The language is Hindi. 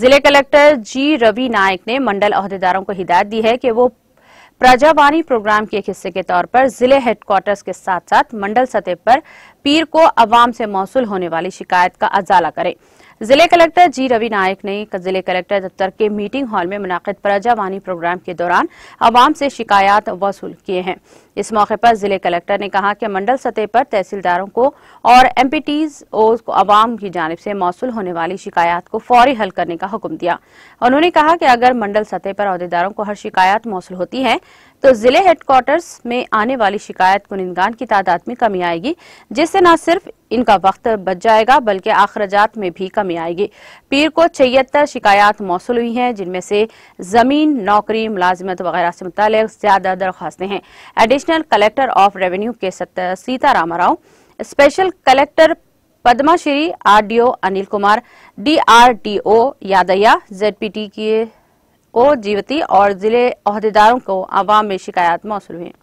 जिले कलेक्टर जी रवि नायक ने मंडल अहदेदारों को हिदायत दी है कि वो प्रजावाणी प्रोग्राम के एक हिस्से के तौर पर जिले हेडक्वार्टर्स के साथ साथ मंडल सतह पर पीर को अवाम से मौसू होने वाली शिकायत का अजाला करें जिले कलेक्टर जी रवि नायक ने जिले कलेक्टर दफ्तर के मीटिंग हॉल में मुनद प्रजावानी प्रोग्राम के दौरान आवाम से शिकायत वसूल किए हैं इस मौके पर जिले कलेक्टर ने कहा कि मंडल सतह पर तहसीलदारों को और एम पी टीज को आवाम की जानब से मौसू होने वाली शिकायत को फौरी हल करने का हुक्म दिया उन्होंने कहा कि अगर मंडल सतह पर अहदेदारों को हर शिकायत मौसू होती है तो जिले हेडक्वार्टर्स में आने वाली शिकायत कुनिंदगान की तादाद में कमी आएगी जिससे न सिर्फ इनका वक्त बच जाएगा बल्कि अखराजात में भी कमी आएगी पीर को छिहत्तर शिकायत मौसू हुई हैं जिनमें से जमीन नौकरी मुलाजमत वगैरह से मुतल ज्यादा दरख्वास्तें हैं additional collector of revenue K Sitaram Rao special collector Padmashri RDO Anil Kumar DRDO Yadaiah ZPT के ओ जीवती और जिले अहदेदारों को आवाम में शिकायत मौसू हुई